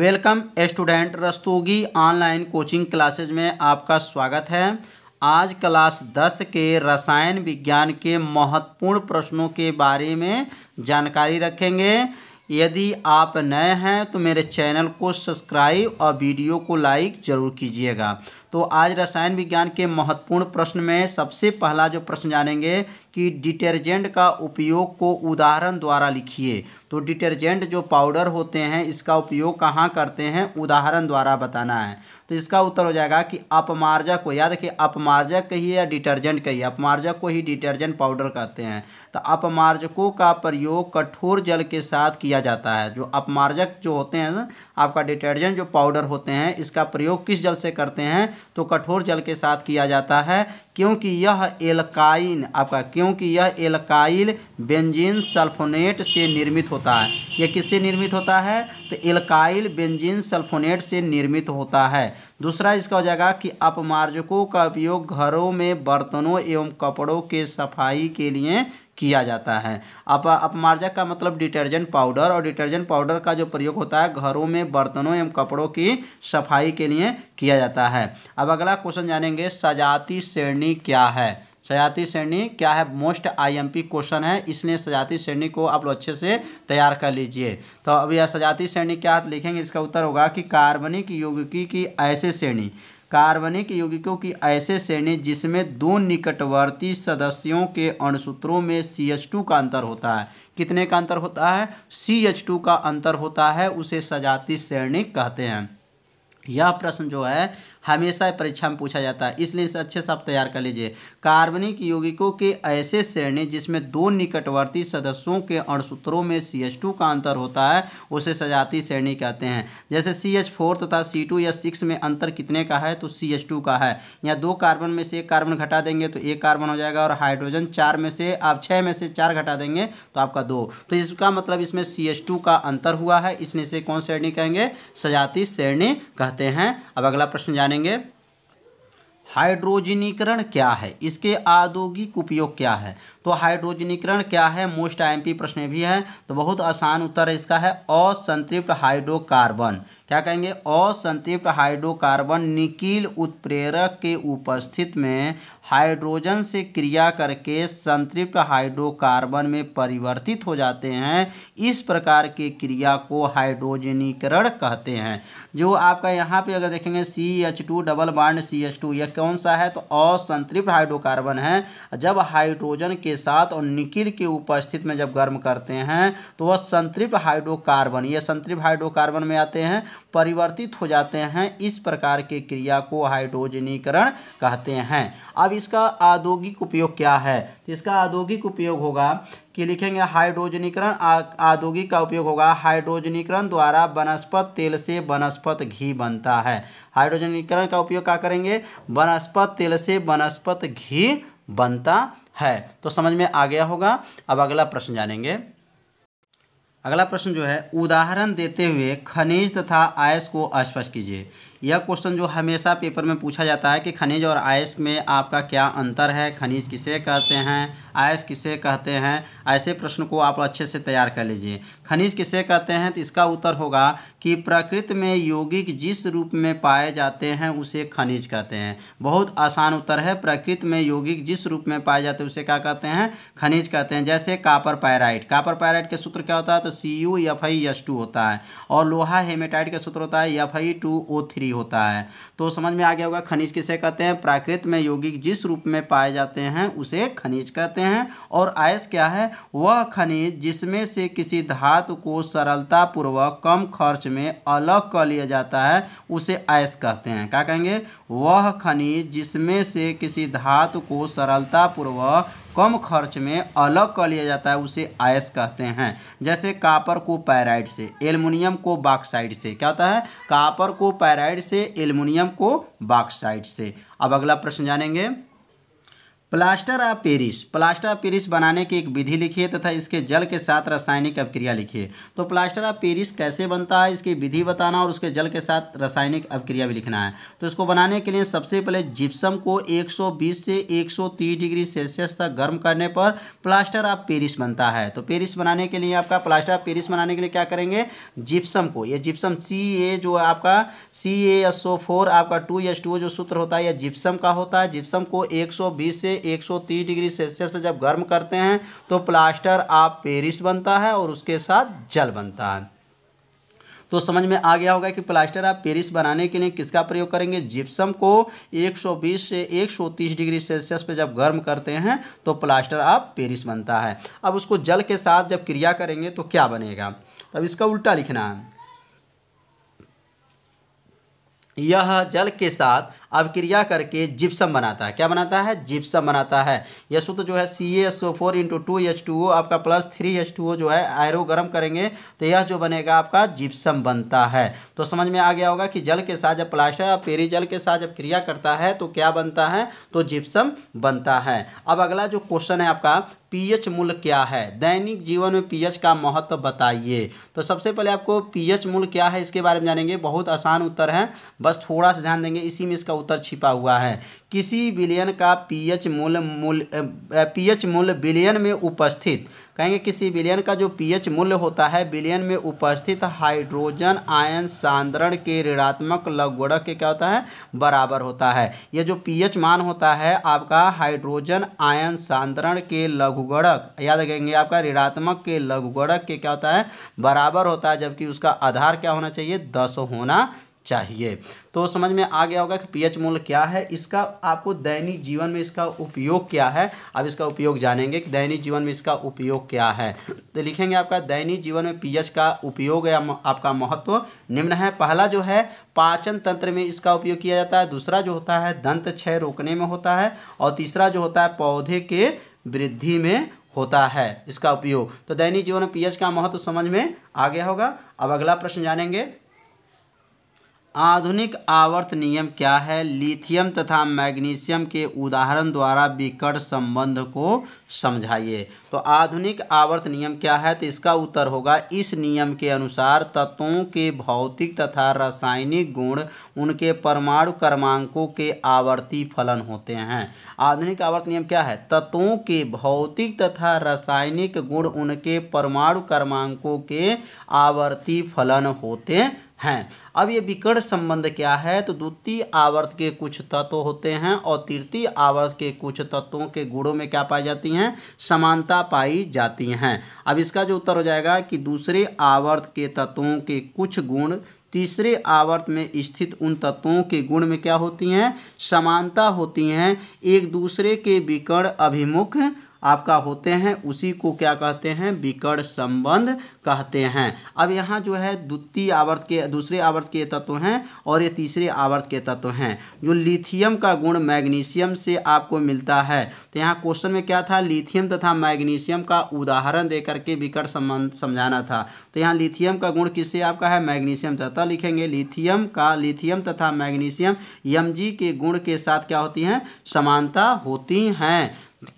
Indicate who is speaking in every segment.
Speaker 1: welcome student Rastogi online coaching classes में आपका स्वागत है आज क्लास 10 के रसायन विज्ञान के महत्वपूर्ण प्रश्नों के बारे में जानकारी रखेंगे यदि आप नए हैं तो मेरे चैनल को सब्सक्राइब और वीडियो को लाइक ज़रूर कीजिएगा तो आज रसायन विज्ञान के महत्वपूर्ण प्रश्न में सबसे पहला जो प्रश्न जानेंगे कि डिटर्जेंट का उपयोग को उदाहरण द्वारा लिखिए तो डिटर्जेंट जो पाउडर होते हैं इसका उपयोग कहाँ करते हैं उदाहरण द्वारा बताना है तो इसका उत्तर हो जाएगा कि अपमार्जक को याद रखिए अपमार्जक कहिए या डिटर्जेंट कहिए अपमार्जक को ही डिटर्जेंट पाउडर कहते हैं तो अपमार्जकों का प्रयोग कठोर जल के साथ किया जाता है जो अपमार्जक जो होते हैं आपका डिटर्जेंट जो पाउडर होते हैं इसका प्रयोग किस जल से करते हैं तो कठोर जल के साथ किया जाता है क्योंकि यह एल्काइन आपका क्योंकि यह एल्काइल बेंजीन सल्फोनेट से निर्मित होता है यह किससे निर्मित होता है तो एल्काइल बेंजीन सल्फोनेट से निर्मित होता है दूसरा इसका हो जाएगा कि अपमार्जकों का उपयोग घरों में बर्तनों एवं कपड़ों के सफाई के लिए किया जाता है अप अपमार्जक का मतलब डिटर्जेंट पाउडर और डिटर्जेंट पाउडर का जो प्रयोग होता है घरों में बर्तनों एवं कपड़ों की सफाई के लिए किया जाता है अब अगला क्वेश्चन जानेंगे सजाती श्रेणी क्या है सजाती श्रेणी क्या है मोस्ट आईएमपी क्वेश्चन है इसलिए सजाती श्रेणी को आप लोग अच्छे से तैयार कर लीजिए तो अब यह सजाती श्रेणी क्या लिखेंगे इसका उत्तर होगा कि कार्बनिक यौगिकी की ऐसे श्रेणी कार्बनिक यौगिकों की ऐसे श्रेणी जिसमें दो निकटवर्ती सदस्यों के अणसूत्रों में सी एच टू का अंतर होता है कितने का अंतर होता है सी एच टू का अंतर होता है उसे सजाती श्रेणी कहते हैं यह प्रश्न जो है हमेशा परीक्षा में पूछा जाता है इसलिए इसे अच्छे से आप तैयार कर लीजिए कार्बनिक यौगिकों के ऐसे श्रेणी जिसमें दो निकटवर्ती सदस्यों के अणसूत्रों में सी एच टू का अंतर होता है उसे सजाती श्रेणी कहते हैं जैसे सी एच फोर तथा सी टू या सिक्स में अंतर कितने का है तो सी एच टू का है या दो कार्बन में से एक कार्बन घटा देंगे तो एक कार्बन हो जाएगा और हाइड्रोजन चार में से आप छः में से चार घटा देंगे तो आपका दो तो इसका मतलब इसमें सी एच टू का अंतर हुआ है इसलिए से कौन श्रेणी कहेंगे सजाती श्रेणी कहते हैं अब अगला प्रश्न जाने जानेंगे हाइड्रोजनीकरण क्या है इसके आदोगिक उपयोग क्या है तो हाइड्रोजनीकरण क्या है मोस्ट आईएमपी प्रश्न भी है तो बहुत आसान उत्तर इसका है असंतृप्त हाइड्रोकार्बन क्या कहेंगे असंतृप्त हाइड्रोकार्बन निकील उत्प्रेरक के उपस्थित में हाइड्रोजन से क्रिया करके संतृप्त हाइड्रोकार्बन में परिवर्तित हो जाते हैं इस प्रकार के क्रिया को हाइड्रोजनीकरण कहते हैं जो आपका यहाँ पे अगर देखेंगे सी एच टू डबल बाड सी एच टू यह कौन सा है तो असंतृप्त हाइड्रोकार्बन है जब हाइड्रोजन के साथ और निकिल के उपस्थित में जब गर्म करते हैं तो वह संतृप्त हाइड्रोकार्बन ये संतृप्त हाइड्रोकार्बन में आते हैं परिवर्तित हो जाते हैं इस प्रकार के क्रिया को हाइड्रोजनीकरण कहते हैं अब इसका औद्योगिक उपयोग क्या है तो इसका औद्योगिक उपयोग होगा कि लिखेंगे हाइड्रोजनीकरण औद्योगिक का उपयोग होगा हाइड्रोजनीकरण द्वारा वनस्पत तेल से वनस्पत घी बनता है हाइड्रोजनीकरण का उपयोग क्या करेंगे वनस्पत तेल से वनस्पत घी बनता है तो समझ में आ गया होगा अब अगला प्रश्न जानेंगे अगला प्रश्न जो है उदाहरण देते हुए खनिज तथा आयस को स्पष्ट कीजिए यह क्वेश्चन जो हमेशा पेपर में पूछा जाता है कि खनिज और आयस में आपका क्या अंतर है खनिज किसे कहते हैं आयस किसे कहते हैं ऐसे प्रश्न को आप अच्छे से तैयार कर लीजिए खनिज किसे कहते हैं तो इसका उत्तर होगा कि प्रकृति में यौगिक जिस रूप में पाए जाते हैं उसे खनिज कहते हैं बहुत आसान उत्तर है प्रकृति में यौगिक जिस रूप में पाए जाते हैं उसे क्या कहते हैं खनिज कहते हैं जैसे कापर पैराइट कापर पैराइट के सूत्र क्या होता है तो C U F I S two होता है और लोहा हेमेटाइट का सूत्र होता है F I two O three होता है तो समझ में आ गया होगा खनिज किसे कहते हैं प्राकृत में यौगिक जिस रूप में पाए जाते हैं उसे खनिज कहते हैं और आयस क्या है वह खनिज जिसमें से किसी धातु को सरलतापूर्वक कम खर्च में अलग कर लिया जाता है उसे आयस कहते हैं क्या कहेंगे वह खनिज जिसमें से किसी धातु को सरलतापूर्वक कम खर्च में अलग कर लिया जाता है उसे आयस कहते हैं जैसे कापर को पैराइड से एल्युमिनियम को बाक्साइड से क्या होता है कापर को पैराइड से एल्युमिनियम को बाक्साइड से अब अगला प्रश्न जानेंगे plaster of Paris plaster of Paris बनाने की एक विधि लिखिए तथा इसके जल के साथ रासायनिक अभिक्रिया लिखिए तो प्लास्टर ऑफ पेरिस कैसे बनता है इसकी विधि बताना और उसके जल के साथ रासायनिक अभिक्रिया भी लिखना है तो इसको बनाने के लिए सबसे पहले जिप्सम को 120 से 130 डिग्री सेल्सियस तक गर्म करने पर प्लास्टर ऑफ पेरिस बनता है तो पेरिस बनाने के लिए आपका प्लास्टर ऑफ पेरिस बनाने के लिए क्या करेंगे जिप्सम को यह जिप्सम सी ए जो आपका C A S O four आपका टू एस टू जो सूत्र होता है यह जिप्सम का होता है जिप्सम को एक सौ बीस से 130 डिग्री सेल्सियस पर जब गर्म करते हैं तो प्लास्टर ऑफ पेरिस बनता है और उसके साथ जल बनता है तो समझ में आ गया होगा कि प्लास्टर ऑफ पेरिस बनाने के लिए किसका प्रयोग करेंगे जिप्सम को 120 से 130 डिग्री सेल्सियस पे जब गर्म करते हैं तो प्लास्टर ऑफ पेरिस बनता है अब उसको जल के साथ जब क्रिया करेंगे तो क्या बनेगा तब इसका उल्टा लिखना है यह जल के साथ अवक्रिया करके जिप्सम बनाता है क्या बनाता है जिप्सम बनाता है यह सूत्र जो है C S O four into two H two O आपका plus three H two O जो है आयरो गर्म करेंगे तो यह जो बनेगा आपका जिप्सम बनता है तो समझ में आ गया होगा कि जल के साथ जब प्लास्टर और पेरी जल के साथ जब क्रिया करता है तो क्या बनता है तो जिप्सम बनता है अब अगला जो क्वेश्चन है आपका पीएच मूल्य क्या है दैनिक जीवन में पीएच का महत्व बताइए तो सबसे पहले आपको पीएच मूल्य क्या है इसके बारे में जानेंगे बहुत आसान उत्तर है बस थोड़ा सा ध्यान देंगे इसी में इसका उत्तर छिपा हुआ है किसी बिलियन का पीएच मूल्य मूल पीएच मूल्य बिलियन में उपस्थित कहेंगे किसी विलयन का जो पीएच मूल्य होता है विलयन में उपस्थित हाइड्रोजन आयन सांद्रण के ऋणात्मक लघुगुणक के क्या होता है बराबर होता है यह जो पीएच मान होता है आपका हाइड्रोजन आयन सांद्रण के लघुगणक याद रखेंगे आपका ऋणात्मक के लघुगणक के क्या होता है बराबर होता है जबकि उसका आधार क्या होना चाहिए दस होना चाहिए तो समझ में आ गया होगा कि पीएच मूल्य क्या है इसका आपको दैनिक जीवन में इसका उपयोग क्या है अब इसका उपयोग जानेंगे कि दैनिक जीवन में इसका उपयोग क्या है तो लिखेंगे आपका दैनिक जीवन में पीएच का उपयोग या आपका महत्व निम्न है पहला जो है पाचन तंत्र में इसका उपयोग किया जाता है दूसरा जो होता है दंत क्षय रोकने में होता है और तीसरा जो होता है पौधे के वृद्धि में होता है इसका उपयोग तो दैनिक जीवन में पीएच का महत्व समझ में आ गया होगा अब अगला प्रश्न जानेंगे आधुनिक आवर्त नियम क्या है लिथियम तथा मैग्नीशियम के उदाहरण द्वारा विकट संबंध को समझाइए तो आधुनिक आवर्त नियम क्या है तो इसका उत्तर होगा इस नियम के अनुसार तत्वों के भौतिक तथा रासायनिक गुण उनके परमाणु क्रमांकों के आवर्ती फलन होते हैं आधुनिक आवर्त नियम क्या है तत्वों के भौतिक तथा रासायनिक गुण उनके परमाणु क्रमांकों के आवर्ती फलन होते हैं अब ये विकर्ण संबंध क्या है तो द्वितीय आवर्त के कुछ तत्व होते हैं और तृतीय आवर्त के कुछ तत्वों के गुणों में क्या पाई जाती हैं समानता पाई जाती हैं अब इसका जो उत्तर हो जाएगा कि दूसरे आवर्त के तत्वों के कुछ गुण तीसरे आवर्त में स्थित उन तत्वों के गुण में क्या होती हैं समानता होती हैं एक दूसरे के विकर्ण अभिमुख आपका होते हैं उसी को क्या कहते हैं विकर्ण संबंध कहते हैं अब यहाँ जो है द्वितीय आवर्त के दूसरे आवर्त के तत्व हैं और ये तीसरे आवर्त के तत्व हैं जो लिथियम का गुण मैग्नीशियम से आपको मिलता है तो यहाँ क्वेश्चन में क्या था लिथियम तथा मैग्नीशियम का उदाहरण दे करके विकट संबंध समझाना था तो यहाँ लिथियम का गुण किससे आपका है मैग्नीशियम तथा लिखेंगे लिथियम का लिथियम तथा मैग्नीशियम यम के गुण के साथ क्या होती हैं समानता होती हैं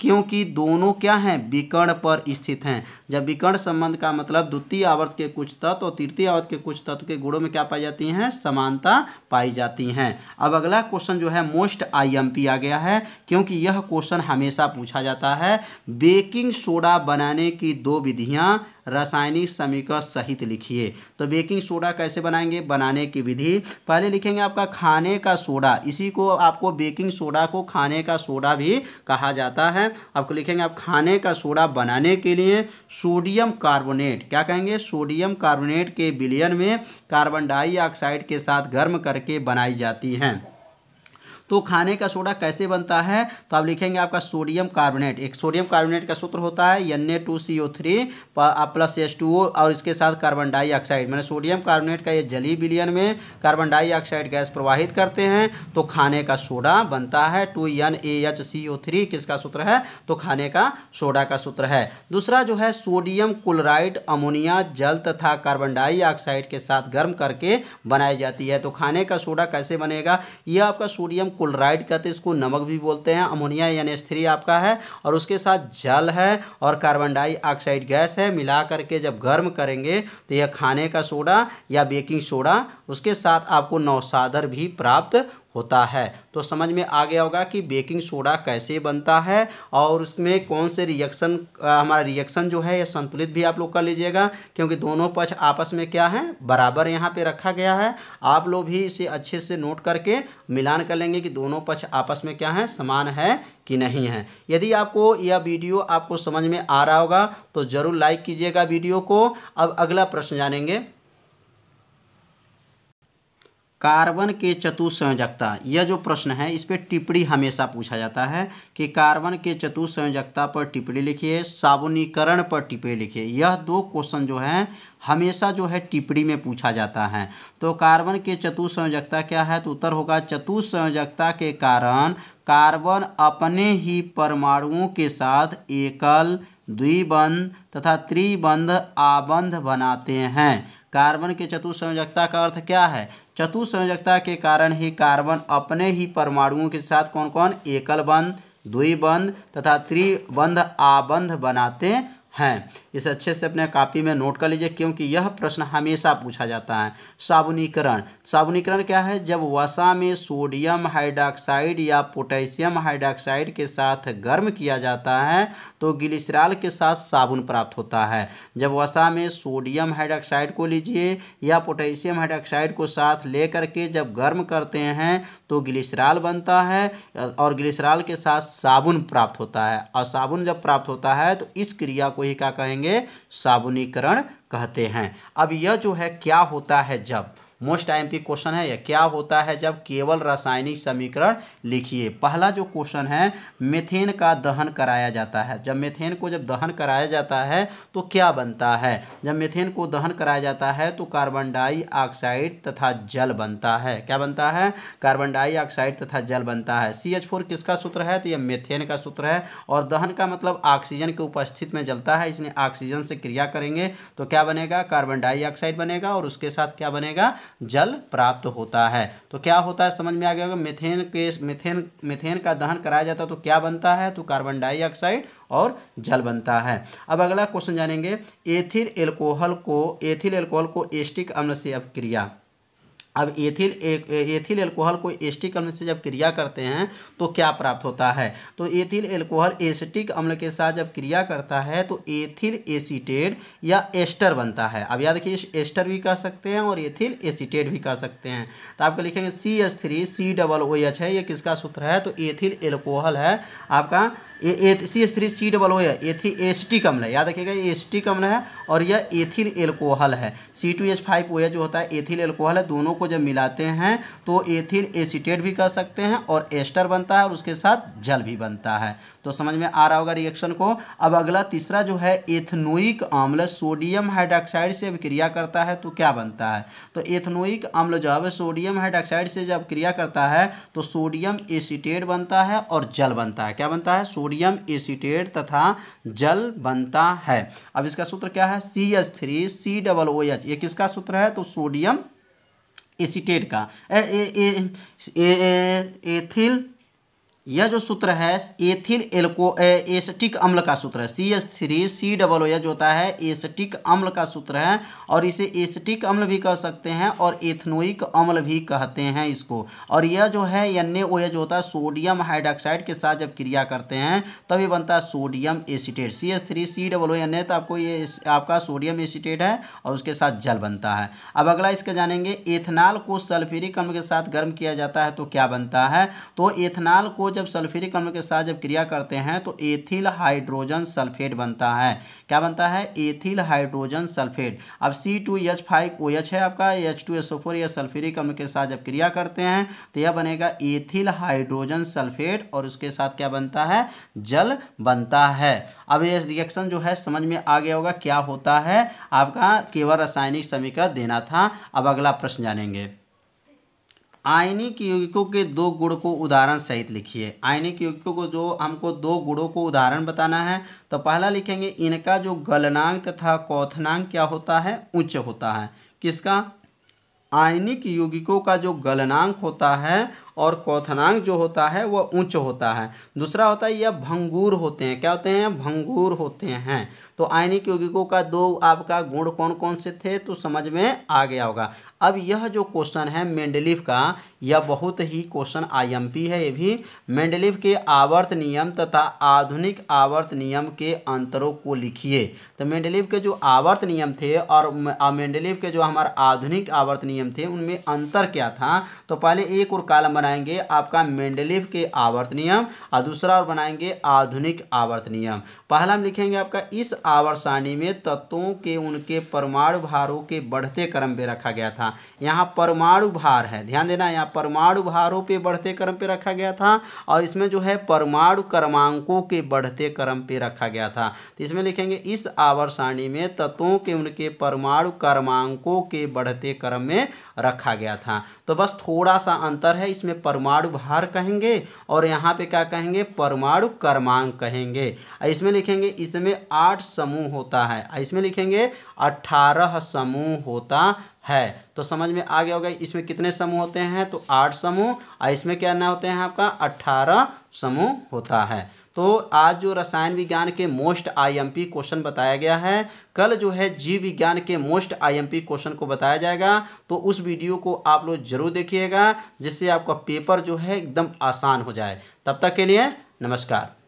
Speaker 1: क्योंकि दोनों क्या हैं विकर्ण पर स्थित हैं जब विकर्ण संबंध का मतलब द्वितीय आवर्त के कुछ तत्व और तृतीय आवर्त के कुछ तत्व के गुणों में क्या पाई जाती हैं समानता पाई जाती हैं अब अगला क्वेश्चन जो है मोस्ट आईएमपी आ गया है क्योंकि यह क्वेश्चन हमेशा पूछा जाता है बेकिंग सोडा बनाने की दो विधियाँ रासायनिक समीकरण सहित लिखिए तो बेकिंग सोडा कैसे बनाएंगे बनाने की विधि पहले लिखेंगे आपका खाने का सोडा इसी को आपको बेकिंग सोडा को खाने का सोडा भी कहा जाता है आपको लिखेंगे आप खाने का सोडा बनाने के लिए सोडियम कार्बोनेट क्या कहेंगे सोडियम कार्बोनेट के बिलियन में कार्बन डाइऑक्साइड के साथ गर्म करके बनाई जाती हैं तो खाने का सोडा कैसे बनता है तो आप लिखेंगे आपका सोडियम कार्बोनेट एक सोडियम कार्बोनेट का सूत्र होता है N A two C O three plus S two O और इसके साथ कार्बन डाइऑक्साइड मैंने सोडियम कार्बोनेट का ये जली बिलियन में कार्बन डाइऑक्साइड गैस प्रवाहित करते हैं तो खाने का सोडा बनता है two N A H C O three किसका सूत्र है तो खाने का सोडा का सूत्र है दूसरा जो है सोडियम क्लोराइड अमोनिया जल तथा कार्बन डाइऑक्साइड के साथ गर्म करके बनाई जाती है तो खाने का सोडा कैसे बनेगा यह आपका सोडियम क्लोराइड कहते हैं इसको नमक भी बोलते हैं अमोनिया यानी स्त्री आपका है और उसके साथ जल है और कार्बन डाइऑक्साइड गैस है मिला करके जब गर्म करेंगे तो यह खाने का सोडा या बेकिंग सोडा उसके साथ आपको नौसादर भी प्राप्त होता है तो समझ में आ गया होगा कि बेकिंग सोडा कैसे बनता है और उसमें कौन से रिएक्शन हमारा रिएक्शन जो है यह संतुलित भी आप लोग कर लीजिएगा क्योंकि दोनों पक्ष आपस में क्या है बराबर यहाँ पे रखा गया है आप लोग भी इसे अच्छे से नोट करके मिलान कर लेंगे कि दोनों पक्ष आपस में क्या है समान है कि नहीं है यदि आपको यह वीडियो आपको समझ में आ रहा होगा तो ज़रूर लाइक कीजिएगा वीडियो को अब अगला प्रश्न जानेंगे कार्बन के चतुसंयोजकता यह जो प्रश्न है इस पर टिप्पणी हमेशा पूछा जाता है कि कार्बन के चतुसंयोजकता पर टिप्पणी लिखिए साबुनीकरण पर टिप्पणी लिखिए यह दो क्वेश्चन जो हैं हमेशा जो है टिप्पणी में पूछा जाता है तो कार्बन के चतुसंयोजकता क्या है तो उत्तर होगा चतुसंयोजकता के कारण कार्बन अपने ही परमाणुओं के साथ एकल द्विबंध तथा त्रिबंध आबंध बनाते हैं कार्बन के चतुसंयोजकता का अर्थ क्या है चतुसंयोजकता के कारण ही कार्बन अपने ही परमाणुओं के साथ कौन कौन एकल बंध द्विबंध तथा त्रिबंध आबंध बनाते हैं इसे अच्छे से अपने कापी में नोट कर लीजिए क्योंकि यह प्रश्न हमेशा पूछा जाता है साबुनीकरण साबुनीकरण क्या है जब वसा में सोडियम हाइड्रॉक्साइड या पोटेशियम हाइड्रॉक्साइड के साथ गर्म किया जाता है तो ग्लिसराल के साथ साबुन प्राप्त होता है जब वसा में सोडियम हाइड्रॉक्साइड को लीजिए या पोटेशियम हाइड्रॉक्साइड को साथ ले करके जब गर्म करते हैं तो ग्लिसराल बनता है और ग्लिसराल के साथ साबुन प्राप्त होता है और साबुन जब प्राप्त होता है तो इस क्रिया को ही क्या कहेंगे करेंगे साबुनीकरण कहते हैं अब यह जो है क्या होता है जब मोस्ट टाइम पी क्वेश्चन है यह क्या होता है जब केवल रासायनिक समीकरण लिखिए पहला जो क्वेश्चन है मेथेन का दहन कराया जाता है जब मेथेन को जब दहन कराया जाता है तो क्या बनता है जब मेथेन को दहन कराया जाता है तो कार्बन डाइऑक्साइड तथा जल बनता है क्या बनता है कार्बन डाइऑक्साइड तथा जल बनता है सी एच फोर किसका सूत्र है तो यह मेथेन का सूत्र है और दहन का मतलब ऑक्सीजन के उपस्थित में जलता है इसलिए ऑक्सीजन से क्रिया करेंगे तो क्या बनेगा कार्बन डाइऑक्साइड बनेगा और उसके साथ क्या बनेगा जल प्राप्त होता है तो क्या होता है समझ में आ गया होगा मिथेन के मिथेन मिथेन का दहन कराया जाता है तो क्या बनता है तो कार्बन डाइऑक्साइड और जल बनता है अब अगला क्वेश्चन जानेंगे एथिल एल्कोहल को एथिल एल्कोहल को एस्टिक अम्ल से अपक्रिया अब एथिल एथिल एल्कोहल को एस्टिक अम्ल से जब क्रिया करते हैं तो क्या प्राप्त होता है तो एथिल एल्कोहल एस्टिक अम्ल के साथ जब क्रिया करता है तो एथिल एसीटेड या एस्टर बनता है अब याद रखिए एस्टर भी कह सकते हैं और एथिल एसीटेड भी कह सकते हैं तो आपका लिखेंगे C S three C double O H है ये किसका सूत्र है तो एथिल एल्कोहल है आपका C S three C double O एथि एस्टिक अम्ल है याद रखिएगा एस्टिक अम्ल है और यह एथिल एल्कोहल है C two H five O H जो होता है एथिल एल्कोहल है दोनों को को जब मिलाते हैं तो एथिल एसीटेट भी कर सकते हैं और एस्टर बनता है और उसके साथ जल भी बनता है तो समझ में आ रहा होगा रिएक्शन को अब अगला तीसरा जो है एथनोइक अम्ल सोडियम हाइड्रोक्साइड से क्रिया करता है तो क्या बनता है तो एथनोइक अम्ल जो है सोडियम हाइड्रोक्साइड से जब क्रिया करता है तो सोडियम एसीटेट बनता है और जल बनता है क्या बनता है सोडियम एसीटेट तथा जल बनता है अब इसका सूत्र क्या है C H three C double O H ये किसका सूत्र है तो सोडियम एसिटेट का एथिल यह जो सूत्र है एथिल एल्को एसटिक अम्ल का सूत्र है C S three C double O जो होता है एसटिक अम्ल का सूत्र है और इसे एसटिक अम्ल भी कह सकते हैं और एथनोइक अम्ल भी कहते हैं इसको और यह जो है एन ओ जो होता है सोडियम हाइड्रोक्साइड के साथ जब क्रिया करते हैं तब ये बनता है sodium acetate C S three C double O N A तो आपको ये आपका सोडियम एसिटेट है और उसके साथ जल बनता है अब अगला इसका जानेंगे एथनाल को सल्फ्यूरिक अम्ल के साथ गर्म किया जाता है तो क्या बनता है तो एथनाल को जब सल्फ्यूरिक अम्ल के साथ जब क्रिया करते हैं तो एथिल हाइड्रोजन सल्फेट बनता है क्या बनता है एथिल हाइड्रोजन सल्फेट अब C two H five O H है आपका H two S O four या सल्फ्यूरिक अम्ल के साथ जब क्रिया करते हैं तो यह बनेगा एथिल हाइड्रोजन सल्फेट और उसके साथ क्या बनता है जल बनता है अब ये रिएक्शन जो है समझ में आ गया होगा क्या होता है आपका केवल रासायनिक समीकरण देना था अब अगला प्रश्न जानेंगे आयनिक यौगिकों के दो गुण को उदाहरण सहित लिखिए आयनिक यौगिकों को जो हमको दो गुणों को उदाहरण बताना है तो पहला लिखेंगे इनका जो गलनांक तथा कौथनांक क्या होता है उच्च होता है किसका आयनिक यौगिकों का जो गलनांक होता है और क्वथनांग जो होता है वह उच्च होता है दूसरा होता है यह भंगूर होते हैं क्या होते हैं भंगूर होते हैं तो आयनिक यौगिकों का दो आपका गुण कौन कौन से थे तो समझ में आ गया होगा अब यह जो क्वेश्चन है मेंडलिव का यह बहुत ही क्वेश्चन आईएमपी है ये भी मेंडलिव के आवर्त नियम तथा आधुनिक आवर्त नियम के अंतरों को लिखिए तो मेंडलिव के जो आवर्त नियम थे और मेंडलिव के जो हमारे आधुनिक आवर्त नियम थे उनमें अंतर क्या था तो पहले एक और कालम बनाएंगे आपका मेंडलिफ के आवर्त नियम और दूसरा और बनाएंगे आधुनिक आवर्त नियम पहला हम लिखेंगे आपका इस आवर्त सारणी में तत्वों के उनके परमाणु भारों के बढ़ते क्रम पे रखा गया था यहाँ परमाणु भार है ध्यान देना यहाँ परमाणु भारों पे बढ़ते क्रम पे रखा गया था और इसमें जो है परमाणु क्रमांकों के बढ़ते क्रम पे रखा गया था तो इसमें लिखेंगे इस आवर्त सारणी में तत्वों के उनके परमाणु क्रमांकों के बढ़ते क्रम में रखा गया था तो बस थोड़ा सा अंतर है इसमें परमाणु भार कहेंगे और यहाँ पे क्या कहेंगे परमाणु कर्मांक कहेंगे इसमें लिखेंगे इसमें आठ समूह होता है इसमें लिखेंगे अट्ठारह समूह होता है तो समझ में आ गया होगा इसमें कितने समूह होते हैं तो आठ समूह और इसमें क्या ना होते हैं आपका अट्ठारह समूह होता है तो आज जो रसायन विज्ञान के मोस्ट आईएमपी क्वेश्चन बताया गया है कल जो है जीव विज्ञान के मोस्ट आईएमपी क्वेश्चन को बताया जाएगा तो उस वीडियो को आप लोग जरूर देखिएगा जिससे आपका पेपर जो है एकदम आसान हो जाए तब तक के लिए नमस्कार